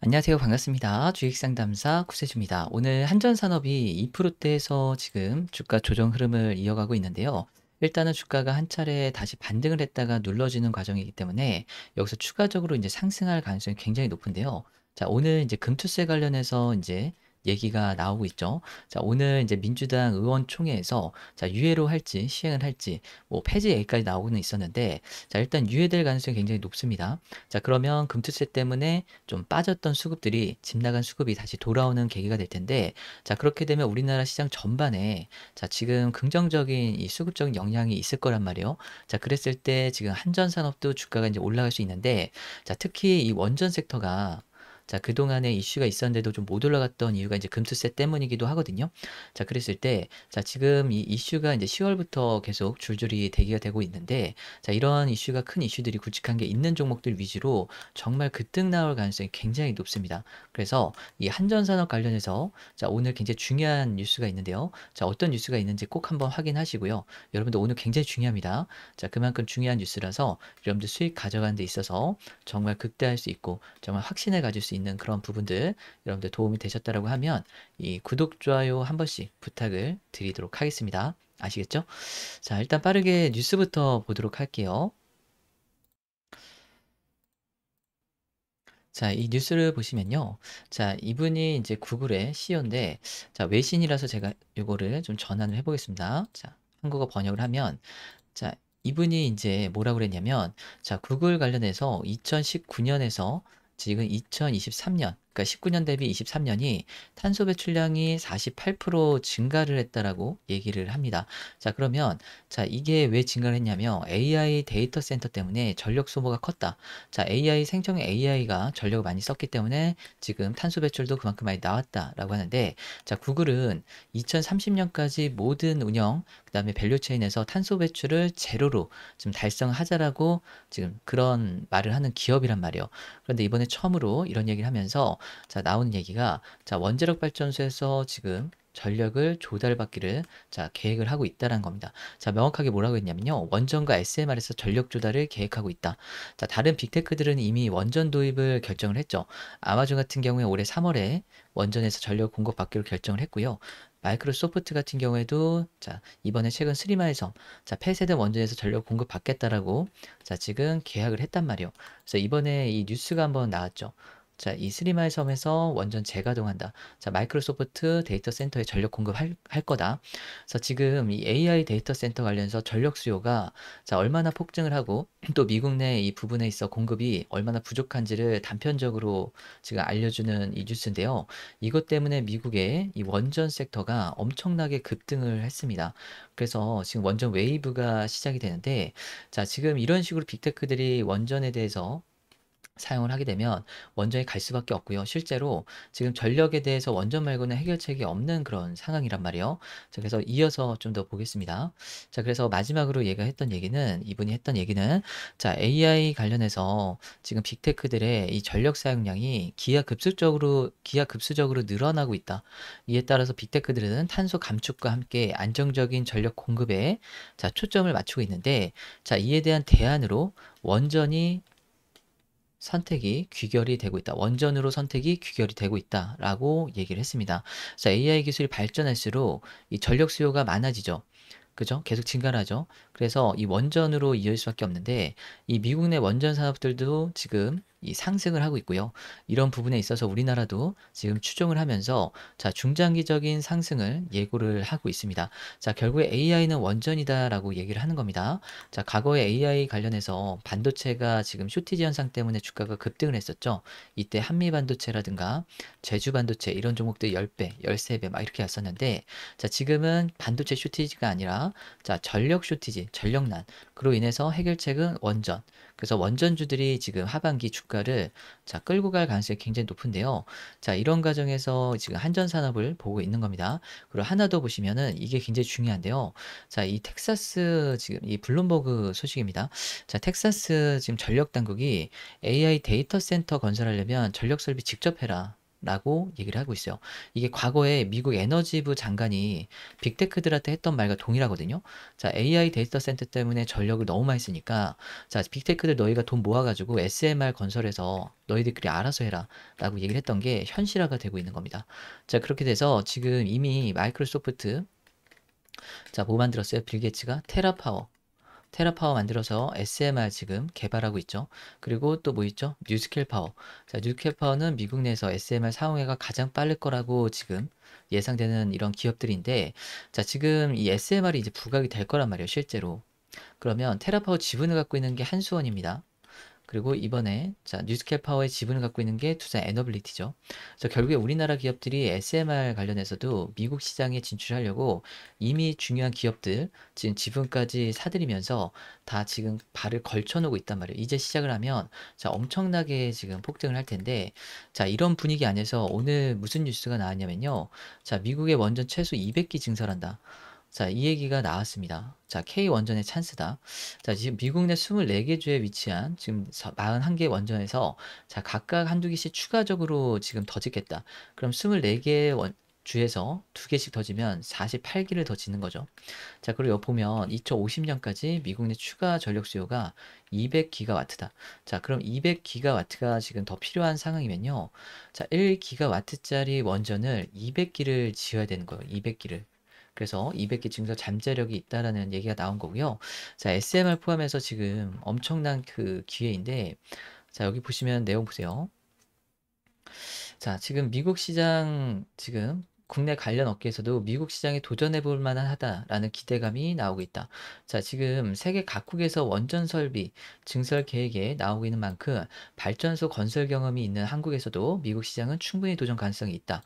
안녕하세요. 반갑습니다. 주식상담사 구세주입니다. 오늘 한전산업이 2%대에서 지금 주가 조정 흐름을 이어가고 있는데요. 일단은 주가가 한 차례 다시 반등을 했다가 눌러지는 과정이기 때문에 여기서 추가적으로 이제 상승할 가능성이 굉장히 높은데요. 자, 오늘 이제 금투세 관련해서 이제 얘기가 나오고 있죠. 자, 오늘 이제 민주당 의원총회에서 자, 유예로 할지 시행을 할지 뭐 폐지 얘기까지 나오고는 있었는데 자, 일단 유예될 가능성이 굉장히 높습니다. 자, 그러면 금투세 때문에 좀 빠졌던 수급들이 집 나간 수급이 다시 돌아오는 계기가 될 텐데 자, 그렇게 되면 우리나라 시장 전반에 자, 지금 긍정적인 이 수급적인 영향이 있을 거란 말이에요. 자, 그랬을 때 지금 한전 산업도 주가가 이제 올라갈 수 있는데 자, 특히 이 원전 섹터가 자, 그동안에 이슈가 있었는데도 좀 못 올라갔던 이유가 이제 금투세 때문이기도 하거든요. 자, 그랬을 때, 자, 지금 이 이슈가 이제 10월부터 계속 줄줄이 대기가 되고 있는데, 자, 이런 이슈가 큰 이슈들이 굵직한 게 있는 종목들 위주로 정말 급등 나올 가능성이 굉장히 높습니다. 그래서 이 한전산업 관련해서 자, 오늘 굉장히 중요한 뉴스가 있는데요. 자, 어떤 뉴스가 있는지 꼭 한번 확인하시고요. 여러분들 오늘 굉장히 중요합니다. 자, 그만큼 중요한 뉴스라서 여러분들 수익 가져가는 데 있어서 정말 극대할 수 있고 정말 확신을 가질 수 있는 있는 그런 부분들 여러분들 도움이 되셨다라고 하면 이 구독, 좋아요 한 번씩 부탁을 드리도록 하겠습니다. 아시겠죠? 자, 일단 빠르게 뉴스부터 보도록 할게요. 자, 이 뉴스를 보시면요. 자, 이분이 이제 구글의 CEO인데, 자, 외신이라서 제가 이거를 좀 전환을 해보겠습니다. 자, 한국어 번역을 하면, 자, 이분이 이제 뭐라고 그랬냐면, 자, 구글 관련해서 2019년에서 지금 2023년 그러니까 19년 대비 23년이 탄소 배출량이 48% 증가를 했다라고 얘기를 합니다. 자, 그러면 자, 이게 왜 증가를 했냐면 AI 데이터 센터 때문에 전력 소모가 컸다. 자, AI 생성 AI가 전력을 많이 썼기 때문에 지금 탄소 배출도 그만큼 많이 나왔다라고 하는데 자, 구글은 2030년까지 모든 운영 그다음에 밸류 체인에서 탄소 배출을 제로로 지금 달성하자라고 지금 그런 말을 하는 기업이란 말이에요. 그런데 이번에 처음으로 이런 얘기를 하면서 자, 나온 얘기가 자, 원자력 발전소에서 지금 전력을 조달받기를 자 계획을 하고 있다는 겁니다. 자 명확하게 뭐라고 했냐면요. 원전과 SMR에서 전력 조달을 계획하고 있다. 자 다른 빅테크들은 이미 원전 도입을 결정을 했죠. 아마존 같은 경우에 올해 3월에 원전에서 전력 공급받기로 결정을 했고요. 마이크로소프트 같은 경우에도 자 이번에 최근 스리마에서자 폐쇄된 원전에서 전력 공급 받겠다라고 자 지금 계약을 했단 말이요. 그래서 이번에 이 뉴스가 한번 나왔죠. 자, 이스리마일 섬에서 원전 재가동한다. 자, 마이크로소프트 데이터 센터에 전력 공급할 할 거다. 그래서 지금 이 AI 데이터 센터 관련해서 전력 수요가 자, 얼마나 폭증을 하고 또 미국 내 이 부분에 있어 공급이 얼마나 부족한지를 단편적으로 지금 알려주는 이 뉴스인데요. 이것 때문에 미국의 이 원전 섹터가 엄청나게 급등을 했습니다. 그래서 지금 원전 웨이브가 시작이 되는데 자, 지금 이런 식으로 빅테크들이 원전에 대해서 사용을 하게 되면 원전이갈 수밖에 없고요. 실제로 지금 전력에 대해서 원전 말고는 해결책이 없는 그런 상황이란 말이에요. 자, 그래서 이어서 좀 더 보겠습니다. 자, 그래서 마지막으로 얘가 했던 얘기는 이분이 했던 얘기는 자, AI 관련해서 지금 빅테크들의 이 전력 사용량이 기하급수적으로 기하급수적으로 늘어나고 있다. 이에 따라서 빅테크들은 탄소 감축과 함께 안정적인 전력 공급에 자, 초점을 맞추고 있는데 자, 이에 대한 대안으로 원전이 선택이 귀결이 되고 있다. 원전으로 선택이 귀결이 되고 있다라고 얘기를 했습니다. 자, AI 기술이 발전할수록 이 전력 수요가 많아지죠. 그죠? 계속 증가하죠. 그래서 이 원전으로 이을 수밖에 없는데 이 미국 내 원전 산업들도 지금 이 상승을 하고 있고요. 이런 부분에 있어서 우리나라도 지금 추종을 하면서 자 중장기적인 상승을 예고를 하고 있습니다. 자 결국에 AI는 원전이다라고 얘기를 하는 겁니다. 자 과거에 AI 관련해서 반도체가 지금 쇼티지 현상 때문에 주가가 급등을 했었죠. 이때 한미 반도체라든가 제주 반도체 이런 종목들 10배, 13배 막 이렇게 왔었는데 자 지금은 반도체 쇼티지가 아니라 자 전력 쇼티지, 전력난 그로 인해서 해결책은 원전 그래서 원전주들이 지금 하반기 주가를 자 끌고 갈 가능성이 굉장히 높은데요. 자 이런 과정에서 지금 한전산업을 보고 있는 겁니다. 그리고 하나 더 보시면은 이게 굉장히 중요한데요. 자이 텍사스 지금 이 블룸버그 소식입니다. 자 텍사스 지금 전력 당국이 AI 데이터 센터 건설하려면 전력 설비 직접 해라. 라고 얘기를 하고 있어요. 이게 과거에 미국 에너지부 장관이 빅테크들한테 했던 말과 동일하거든요. 자, AI 데이터 센터 때문에 전력을 너무 많이 쓰니까, 자, 빅테크들 너희가 돈 모아가지고 SMR 건설해서 너희들끼리 알아서 해라. 라고 얘기를 했던 게 현실화가 되고 있는 겁니다. 자, 그렇게 돼서 지금 이미 마이크로소프트, 자, 뭐 만들었어요? 빌게츠가 테라파워. 테라파워 만들어서 SMR 지금 개발하고 있죠. 그리고 또 뭐 있죠? 뉴스킬 파워. 자, 뉴스킬 파워는 미국 내에서 SMR 상용해가 가장 빠를 거라고 지금 예상되는 이런 기업들인데, 자, 지금 이 SMR이 이제 부각이 될 거란 말이에요, 실제로. 그러면 테라파워 지분을 갖고 있는 게 한수원입니다. 그리고 이번에 자 뉴스케파워의 지분을 갖고 있는 게 투자 에너빌리티죠. 그래서 결국에 우리나라 기업들이 SMR 관련해서도 미국 시장에 진출하려고 이미 중요한 기업들 지금 지분까지 사들이면서 다 지금 발을 걸쳐놓고 있단 말이에요. 이제 시작을 하면 자 엄청나게 지금 폭등을 할 텐데 자 이런 분위기 안에서 오늘 무슨 뉴스가 나왔냐면요. 자 미국의 원전 최소 200기 증설한다. 자, 이 얘기가 나왔습니다. 자, K 원전의 찬스다. 자, 지금 미국 내 24개 주에 위치한 지금 41개 원전에서 자, 각각 한두 개씩 추가적으로 지금 더 짓겠다. 그럼 24개 원, 주에서 두 개씩 더 지면 48기를 더 짓는 거죠. 자, 그리고 여기 보면 2050년까지 미국 내 추가 전력 수요가 200기가와트다. 자, 그럼 200기가와트가 지금 더 필요한 상황이면요. 자, 1기가와트짜리 원전을 200기를 지어야 되는 거예요. 200기를. 그래서 200개 증서 잠재력이 있다라는 얘기가 나온 거고요. 자, SMR 포함해서 지금 엄청난 그 기회인데 자, 여기 보시면 내용 보세요. 자, 지금 미국 시장 지금 국내 관련 업계에서도 미국 시장에 도전해 볼 만한 하다라는 기대감이 나오고 있다. 자, 지금 세계 각국에서 원전 설비, 증설 계획에 나오고 있는 만큼 발전소 건설 경험이 있는 한국에서도 미국 시장은 충분히 도전 가능성이 있다.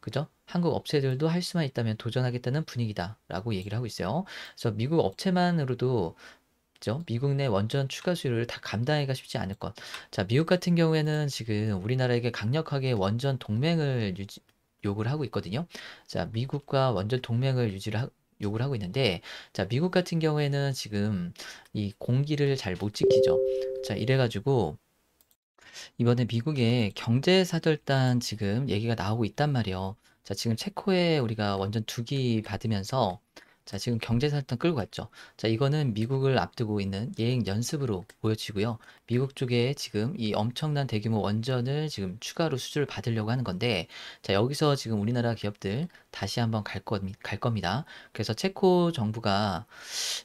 그죠? 한국 업체들도 할 수만 있다면 도전하겠다는 분위기다라고 얘기를 하고 있어요. 그래서 미국 업체만으로도 그죠? 미국 내 원전 추가 수요를 다 감당하기가 쉽지 않을 것. 자, 미국 같은 경우에는 지금 우리나라에게 강력하게 원전 동맹을 유지, 요구를 하고 있거든요. 자, 미국과 완전 동맹을 유지를 하, 요구를 하고 있는데 자, 미국 같은 경우에는 지금 이 공기를 잘 못 지키죠. 자, 이래 가지고 이번에 미국의 경제사절단 지금 얘기가 나오고 있단 말이에요. 자, 지금 체코에 우리가 완전 두기 받으면서 자, 지금 경제사탕 끌고 갔죠. 자, 이거는 미국을 앞두고 있는 예행 연습으로 보여지고요. 미국 쪽에 지금 이 엄청난 대규모 원전을 지금 추가로 수주를 받으려고 하는 건데, 자, 여기서 지금 우리나라 기업들 다시 한번 갈, 것, 갈 겁니다. 그래서 체코 정부가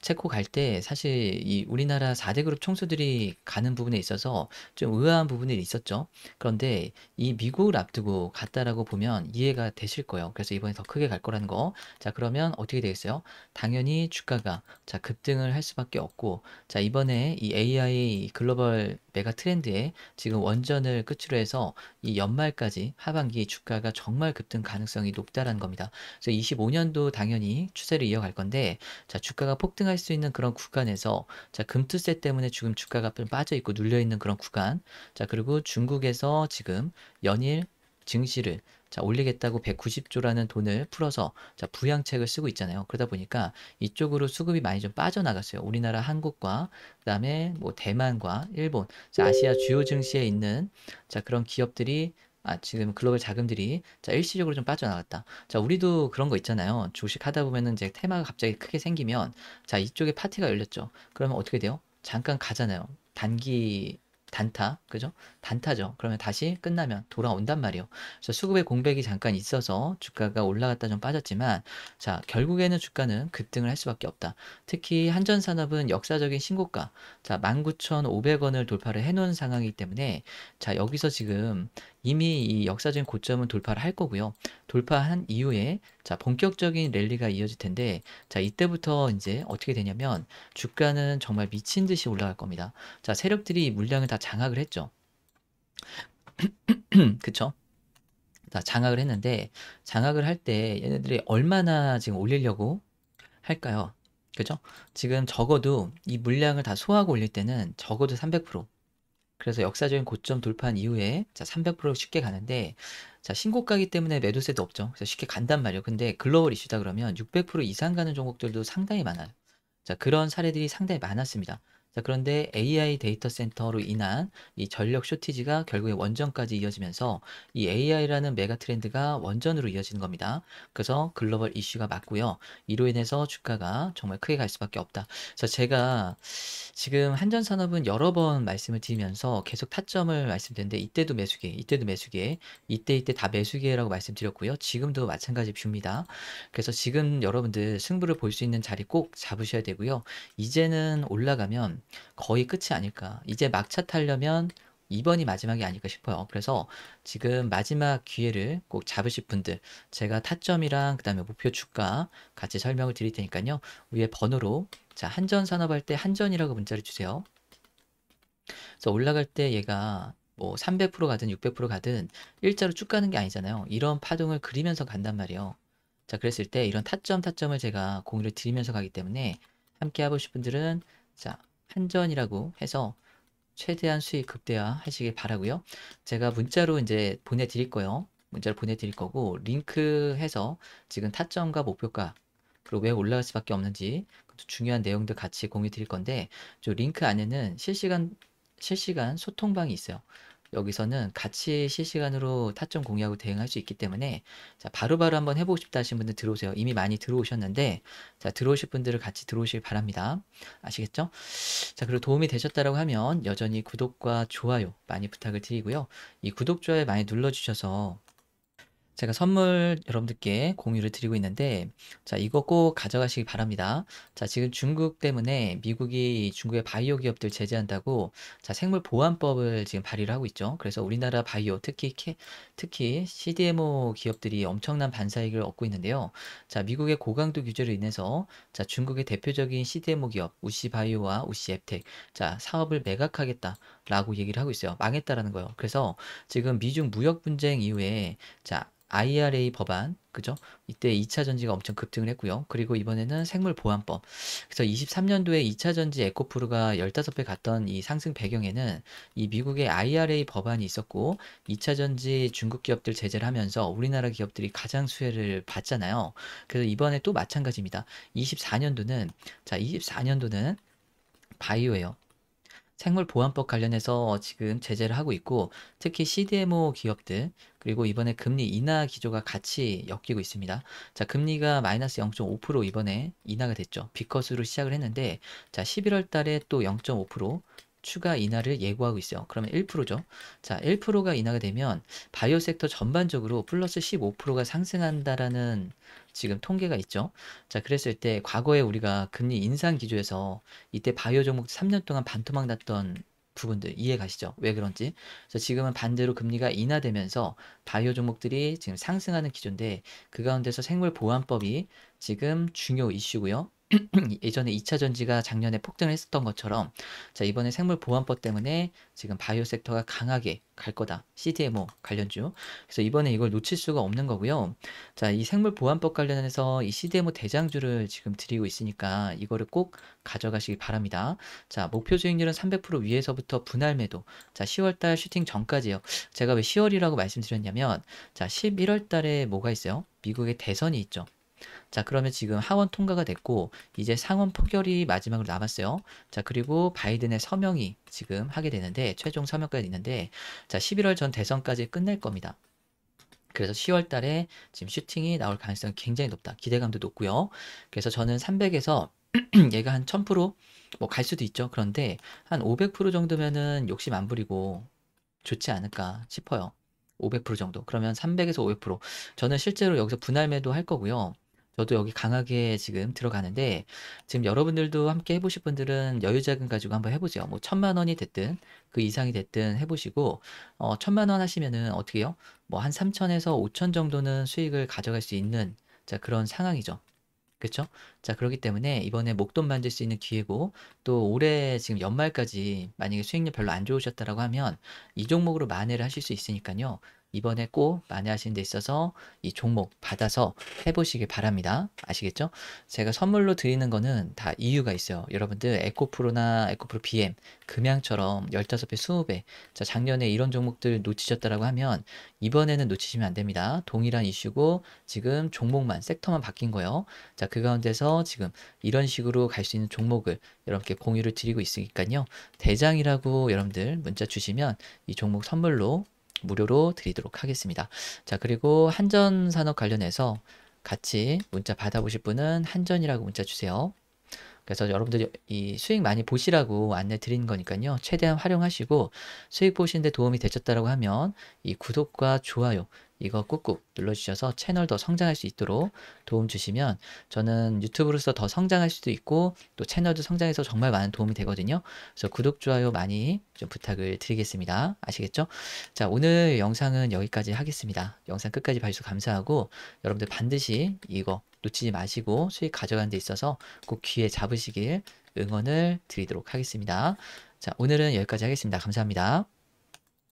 체코 갈 때 사실 이 우리나라 4대 그룹 총수들이 가는 부분에 있어서 좀 의아한 부분이 있었죠. 그런데 이 미국을 앞두고 갔다라고 보면 이해가 되실 거예요. 그래서 이번에 더 크게 갈 거라는 거. 자, 그러면 어떻게 되겠어요? 당연히 주가가 자, 급등을 할 수밖에 없고 자, 이번에 이 AI 글로벌 메가 트렌드에 지금 원전을 끝으로 해서 이 연말까지 하반기 주가가 정말 급등 가능성이 높다라는 겁니다. 있니다 그래서 25년도 당연히 추세를 이어갈 건데 자 주가가 폭등할 수 있는 그런 구간에서 자 금투세 때문에 지금 주가가 빠져 있고 눌려 있는 그런 구간 자 그리고 중국에서 지금 연일 증시를 자 올리겠다고 190조라는 돈을 풀어서 자 부양책을 쓰고 있잖아요. 그러다 보니까 이쪽으로 수급이 많이 좀 빠져나갔어요. 우리나라 한국과 그다음에 뭐 대만과 일본, 자 아시아 주요 증시에 있는 자 그런 기업들이 아, 지금 글로벌 자금들이 자, 일시적으로 좀 빠져나갔다. 자, 우리도 그런 거 있잖아요. 주식 하다 보면은 이제 테마가 갑자기 크게 생기면 자, 이쪽에 파티가 열렸죠. 그러면 어떻게 돼요? 잠깐 가잖아요. 단기 단타, 그죠? 단타죠. 그러면 다시 끝나면 돌아온단 말이에요. 그래서 수급의 공백이 잠깐 있어서 주가가 올라갔다 좀 빠졌지만, 자, 결국에는 주가는 급등을 할 수밖에 없다. 특히 한전산업은 역사적인 신고가, 자, 19,500원을 돌파를 해놓은 상황이기 때문에, 자, 여기서 지금 이미 이 역사적인 고점은 돌파를 할 거고요. 돌파한 이후에 자 본격적인 랠리가 이어질 텐데 자 이때부터 이제 어떻게 되냐면 주가는 정말 미친 듯이 올라갈 겁니다. 자 세력들이 물량을 다 장악을 했죠. 그쵸? 자 장악을 했는데 장악을 할 때 얘네들이 얼마나 지금 올리려고 할까요? 그죠? 지금 적어도 이 물량을 다 소화하고 올릴 때는 적어도 300% 그래서 역사적인 고점 돌파한 이후에 자 300% 쉽게 가는데 자 신고가기 때문에 매도세도 없죠. 그래서 쉽게 간단 말이에요. 근데 글로벌 이슈다 그러면 600% 이상 가는 종목들도 상당히 많아요. 자 그런 사례들이 상당히 많았습니다. 자, 그런데 AI 데이터 센터로 인한 이 전력 쇼티지가 결국에 원전까지 이어지면서 이 AI라는 메가 트렌드가 원전으로 이어지는 겁니다. 그래서 글로벌 이슈가 맞고요. 이로 인해서 주가가 정말 크게 갈 수밖에 없다. 자, 제가 지금 한전 산업은 여러 번 말씀을 드리면서 계속 타점을 말씀드렸는데 이때도 매수기, 이때도 매수기, 이때 이때 다 매수기라고 말씀드렸고요. 지금도 마찬가지 뷰입니다. 그래서 지금 여러분들 승부를 볼 수 있는 자리 꼭 잡으셔야 되고요. 이제는 올라가면 거의 끝이 아닐까. 이제 막차 타려면 2번이 마지막이 아닐까 싶어요. 그래서 지금 마지막 기회를 꼭 잡으실 분들 제가 타점이랑 그다음에 목표 주가 같이 설명을 드릴 테니까요. 위에 번호로 자 한전 산업할 때 한전이라고 문자를 주세요. 그래서 올라갈 때 얘가 뭐 300% 가든 600% 가든 일자로 쭉 가는 게 아니잖아요. 이런 파동을 그리면서 간단 말이에요. 자 그랬을 때 이런 타점 타점을 제가 공유를 드리면서 가기 때문에 함께 해보실 분들은 자 한전이라고 해서 최대한 수익 극대화 하시길 바라고요. 제가 문자로 이제 보내드릴 거요 문자로 보내드릴 거고 링크해서 지금 타점과 목표가 그리고 왜 올라갈 수밖에 없는지 중요한 내용들 같이 공유 드릴 건데 저 링크 안에는 실시간 실시간 소통방이 있어요. 여기서는 같이 실시간으로 타점 공유하고 대응할 수 있기 때문에 자, 바로바로 한번 해보고 싶다 하신 분들 들어오세요. 이미 많이 들어오셨는데 자, 들어오실 분들을 같이 들어오시길 바랍니다. 아시겠죠? 자, 그리고 도움이 되셨다라고 하면 여전히 구독과 좋아요 많이 부탁을 드리고요. 이 구독, 좋아요 많이 눌러주셔서 제가 선물 여러분들께 공유를 드리고 있는데 자 이거 꼭 가져가시기 바랍니다. 자 지금 중국 때문에 미국이 중국의 바이오 기업들 제재한다고 자 생물 보안법을 지금 발의를 하고 있죠. 그래서 우리나라 바이오 특히 캐, 특히 CDMO 기업들이 엄청난 반사익을 얻고 있는데요. 자 미국의 고강도 규제로 인해서 자 중국의 대표적인 CDMO 기업 우시 바이오와 우시 앱텍 자 사업을 매각하겠다라고 얘기를 하고 있어요. 망했다라는 거예요. 그래서 지금 미중 무역 분쟁 이후에 자 IRA 법안, 그죠? 이때 2차 전지가 엄청 급등을 했고요. 그리고 이번에는 생물보안법. 그래서 23년도에 2차 전지 에코프루가 15배 갔던 이 상승 배경에는 이 미국의 IRA 법안이 있었고 2차 전지 중국 기업들 제재를 하면서 우리나라 기업들이 가장 수혜를 받잖아요. 그래서 이번에 또 마찬가지입니다. 24년도는 자, 24년도는 바이오예요. 생물보안법 관련해서 지금 제재를 하고 있고 특히 CDMO 기업들 그리고 이번에 금리 인하 기조가 같이 엮이고 있습니다. 자 금리가 마이너스 0.5% 이번에 인하가 됐죠. 비컷으로 시작을 했는데 자 11월 달에 또 0.5% 추가 인하를 예고하고 있어요. 그러면 1%죠. 자, 1%가 인하가 되면 바이오 섹터 전반적으로 플러스 15%가 상승한다라는 지금 통계가 있죠. 자, 그랬을 때 과거에 우리가 금리 인상 기조에서 이때 바이오 종목 3년 동안 반토막 났던 부분들 이해 가시죠? 왜 그런지. 그래서 지금은 반대로 금리가 인하되면서 바이오 종목들이 지금 상승하는 기조인데 그 가운데서 생물 보안법이 지금 중요 이슈고요. 예전에 2차 전지가 작년에 폭등을 했었던 것처럼 자 이번에 생물 보안법 때문에 지금 바이오 섹터가 강하게 갈 거다. CDMO 관련주. 그래서 이번에 이걸 놓칠 수가 없는 거고요. 자, 이 생물 보안법 관련해서 이 CDMO 대장주를 지금 드리고 있으니까 이거를 꼭 가져가시기 바랍니다. 자, 목표 수익률은 300% 위에서부터 분할 매도. 자, 10월 달 슈팅 전까지요. 제가 왜 10월이라고 말씀드렸냐면 자, 11월 달에 뭐가 있어요? 미국의 대선이 있죠. 자, 그러면 지금 하원 통과가 됐고 이제 상원 포결이 마지막으로 남았어요. 자, 그리고 바이든의 서명이 지금 하게 되는데 최종 서명까지 있는데 자, 11월 전 대선까지 끝낼 겁니다. 그래서 10월 달에 지금 슈팅이 나올 가능성이 굉장히 높다. 기대감도 높고요. 그래서 저는 300에서 얘가 한 1000%, 뭐 갈 수도 있죠. 그런데 한 500% 정도면은 욕심 안 부리고 좋지 않을까 싶어요. 500% 정도. 그러면 300에서 500%. 저는 실제로 여기서 분할 매도 할 거고요. 저도 여기 강하게 지금 들어가는데 지금 여러분들도 함께 해보실 분들은 여유자금 가지고 한번 해보세요. 뭐 천만 원이 됐든 그 이상이 됐든 해보시고 어 천만 원 하시면은 어떻게요? 뭐 한 삼천에서 오천 정도는 수익을 가져갈 수 있는 자 그런 상황이죠. 그렇죠? 자 그렇기 때문에 이번에 목돈 만들 수 있는 기회고 또 올해 지금 연말까지 만약에 수익률 별로 안 좋으셨다라고 하면 이 종목으로 만회를 하실 수 있으니까요. 이번에 꼭 많이 하신데 있어서 이 종목 받아서 해보시길 바랍니다. 아시겠죠? 제가 선물로 드리는 거는 다 이유가 있어요. 여러분들 에코프로나 에코프로 BM, 금양처럼 15배, 20배 자, 작년에 이런 종목들 놓치셨다라고 하면 이번에는 놓치시면 안 됩니다. 동일한 이슈고 지금 종목만, 섹터만 바뀐 거예요. 자, 그 가운데서 지금 이런 식으로 갈 수 있는 종목을 여러분께 공유를 드리고 있으니까요. 대장이라고 여러분들 문자 주시면 이 종목 선물로 무료로 드리도록 하겠습니다. 자, 그리고 한전 산업 관련해서 같이 문자 받아보실 분은 한전이라고 문자 주세요. 그래서 여러분들 이이 수익 많이 보시라고 안내 드린 거니까요. 최대한 활용하시고 수익 보시는데 도움이 되셨다라고 하면 이 구독과 좋아요 이거 꾹꾹 눌러주셔서 채널 더 성장할 수 있도록 도움 주시면 저는 유튜브로서 더 성장할 수도 있고 또 채널도 성장해서 정말 많은 도움이 되거든요. 그래서 구독, 좋아요 많이 좀 부탁을 드리겠습니다. 아시겠죠? 자, 오늘 영상은 여기까지 하겠습니다. 영상 끝까지 봐주셔서 감사하고 여러분들 반드시 이거 놓치지 마시고 수익 가져가는 데 있어서 꼭 귀에 잡으시길 응원을 드리도록 하겠습니다. 자, 오늘은 여기까지 하겠습니다. 감사합니다.